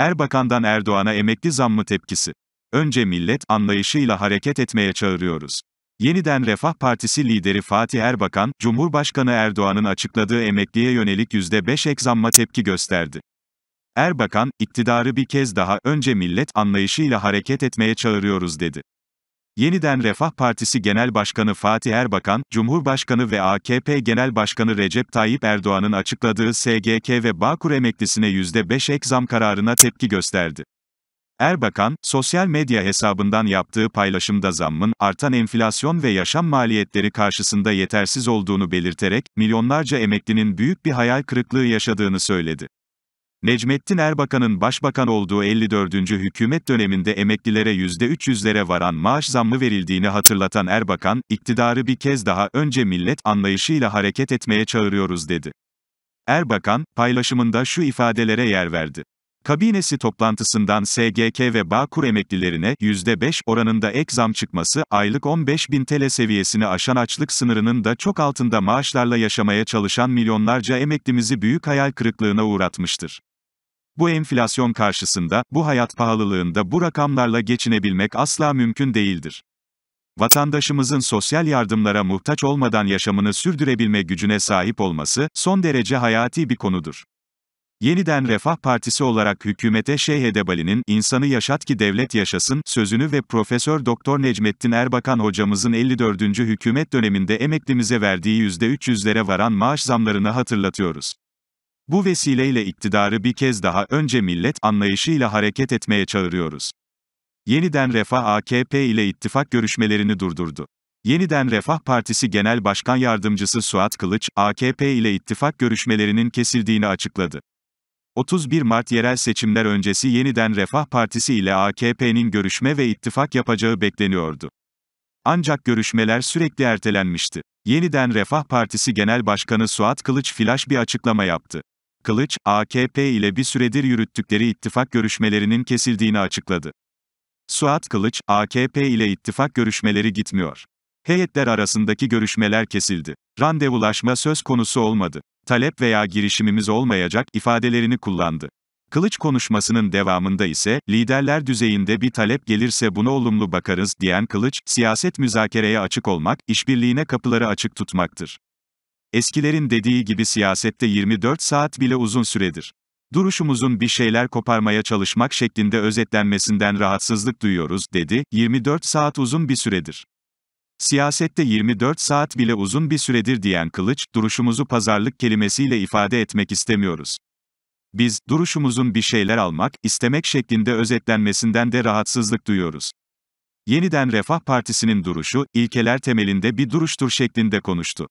Erbakan'dan Erdoğan'a emekli zammı tepkisi. Önce millet anlayışıyla hareket etmeye çağırıyoruz. Yeniden Refah Partisi lideri Fatih Erbakan, Cumhurbaşkanı Erdoğan'ın açıkladığı emekliye yönelik %5 ek zamma tepki gösterdi. Erbakan, iktidarı bir kez daha önce millet anlayışıyla hareket etmeye çağırıyoruz dedi. Yeniden Refah Partisi Genel Başkanı Fatih Erbakan, Cumhurbaşkanı ve AKP Genel Başkanı Recep Tayyip Erdoğan'ın açıkladığı SGK ve Bağkur emeklisine %5 ek zam kararına tepki gösterdi. Erbakan, sosyal medya hesabından yaptığı paylaşımda zammın, artan enflasyon ve yaşam maliyetleri karşısında yetersiz olduğunu belirterek, milyonlarca emeklinin büyük bir hayal kırıklığı yaşadığını söyledi. Necmettin Erbakan'ın başbakan olduğu 54. hükümet döneminde emeklilere %300'lere varan maaş zammı verildiğini hatırlatan Erbakan, iktidarı bir kez daha önce millet anlayışıyla hareket etmeye çağırıyoruz dedi. Erbakan, paylaşımında şu ifadelere yer verdi. Kabinesi toplantısından SGK ve Bağkur emeklilerine %5 oranında ek zam çıkması, aylık 15 bin TL seviyesini aşan açlık sınırının da çok altında maaşlarla yaşamaya çalışan milyonlarca emeklimizi büyük hayal kırıklığına uğratmıştır. Bu enflasyon karşısında, bu hayat pahalılığında bu rakamlarla geçinebilmek asla mümkün değildir. Vatandaşımızın sosyal yardımlara muhtaç olmadan yaşamını sürdürebilme gücüne sahip olması, son derece hayati bir konudur. Yeniden Refah Partisi olarak hükümete Şeyh Edebali'nin insanı yaşat ki devlet yaşasın sözünü ve Profesör Doktor Necmettin Erbakan hocamızın 54. hükümet döneminde emeklimize verdiği %300'lere varan maaş zamlarını hatırlatıyoruz. Bu vesileyle iktidarı bir kez daha önce millet anlayışıyla hareket etmeye çağırıyoruz. Yeniden Refah AKP ile ittifak görüşmelerini durdurdu. Yeniden Refah Partisi Genel Başkan Yardımcısı Suat Kılıç, AKP ile ittifak görüşmelerinin kesildiğini açıkladı. 31 Mart yerel seçimler öncesi yeniden Refah Partisi ile AKP'nin görüşme ve ittifak yapacağı bekleniyordu. Ancak görüşmeler sürekli ertelenmişti. Yeniden Refah Partisi Genel Başkanı Suat Kılıç flaş bir açıklama yaptı. Kılıç, AKP ile bir süredir yürüttükleri ittifak görüşmelerinin kesildiğini açıkladı. Suat Kılıç, AKP ile ittifak görüşmeleri gitmiyor. Heyetler arasındaki görüşmeler kesildi. Randevulaşma söz konusu olmadı. Talep veya girişimimiz olmayacak ifadelerini kullandı. Kılıç konuşmasının devamında ise, liderler düzeyinde bir talep gelirse buna olumlu bakarız diyen Kılıç, siyaset müzakereye açık olmak, işbirliğine kapıları açık tutmaktır. Eskilerin dediği gibi siyasette 24 saat bile uzun süredir. Duruşumuzun bir şeyler koparmaya çalışmak şeklinde özetlenmesinden rahatsızlık duyuyoruz, dedi, 24 saat uzun bir süredir. Siyasette 24 saat bile uzun bir süredir diyen Kılıç, duruşumuzu pazarlık kelimesiyle ifade etmek istemiyoruz. Biz, duruşumuzun bir şeyler almak, istemek şeklinde özetlenmesinden de rahatsızlık duyuyoruz. Yeniden Refah Partisi'nin duruşu, ilkeler temelinde bir duruştur şeklinde konuştu.